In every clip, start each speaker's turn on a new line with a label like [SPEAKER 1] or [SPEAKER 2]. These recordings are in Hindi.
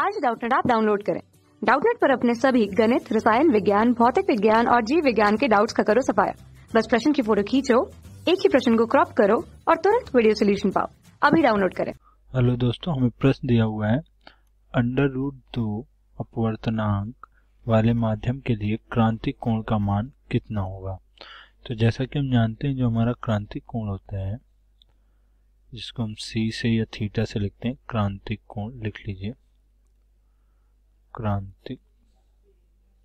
[SPEAKER 1] आज डाउटनेट आप डाउनलोड करें डाउटनेट पर अपने सभी गणित रसायन विज्ञान भौतिक विज्ञान और जीव विज्ञान के डाउट्स का करो सफाया बस प्रश्न की फोटो खींचो एक ही प्रश्न को क्रॉप करो और तुरंत वीडियो सोल्यूशन पाओ अभी डाउनलोड करें
[SPEAKER 2] हेलो दोस्तों हमें प्रश्न दिया हुआ है अंडर रूट दो अपवर्तनांक वाले माध्यम के लिए क्रांतिक कोण का मान कितना होगा तो जैसा कि हम जानते हैं जो हमारा क्रांतिक कोण होता है जिसको हम सी से या थीटा से लिखते हैं क्रांतिक कोण लिख लीजिए क्रांति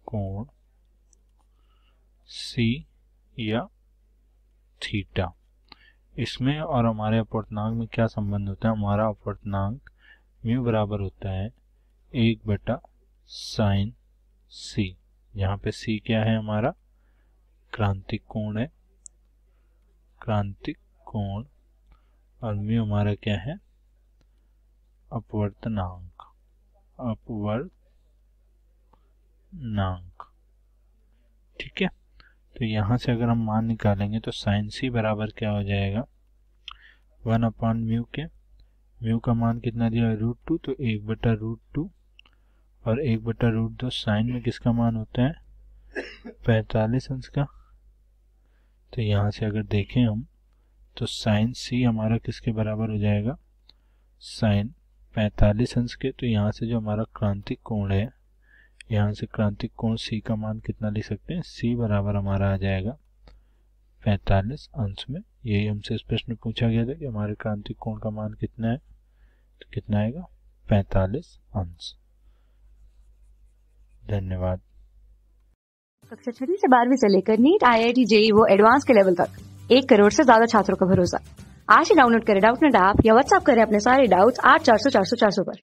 [SPEAKER 2] कोण सी या थीटा इसमें और हमारे अपवर्तनांक में क्या संबंध होता है हमारा अपवर्तनांक म्यू बराबर होता है एक बटा साइन सी यहाँ पे सी क्या है हमारा क्रांतिक कोण है क्रांतिक कोण और म्यू हमारा क्या है अपवर्तनांक अपवर्त नांक ठीक है तो यहाँ से अगर हम मान निकालेंगे तो साइन सी बराबर क्या हो जाएगा वन अपॉन म्यू के म्यू का मान कितना दिया है रूट टू तो एक बटा रूट टू और एक बटा रूट दो साइन में किसका मान होता है पैंतालीस अंश का तो यहाँ से अगर देखें हम तो साइन सी हमारा किसके बराबर हो जाएगा साइन पैंतालीस अंश के तो यहाँ से जो हमारा क्रांतिक कोण है यहाँ से क्रांतिक कोण सी का मान कितना लिख सकते हैं सी बराबर हमारा आ जाएगा पैंतालीस अंश में यही हमसे इस प्रश्न में पूछा गया था कि हमारे क्रांतिक कोण का मान कितना है तो कितना आएगा पैंतालीस अंश धन्यवाद
[SPEAKER 1] कक्षा छठी से बारहवीं से लेकर NEET I I T JEE वो एडवांस के लेवल तक एक करोड़ से ज्यादा छात्रों का भरोसा आज ही डाउनलोड करें डाउट नेट ऐप या व्हाट्सएप करें अपने सारे डाउट्स आठ चार सौ चार सौ चार सौ पर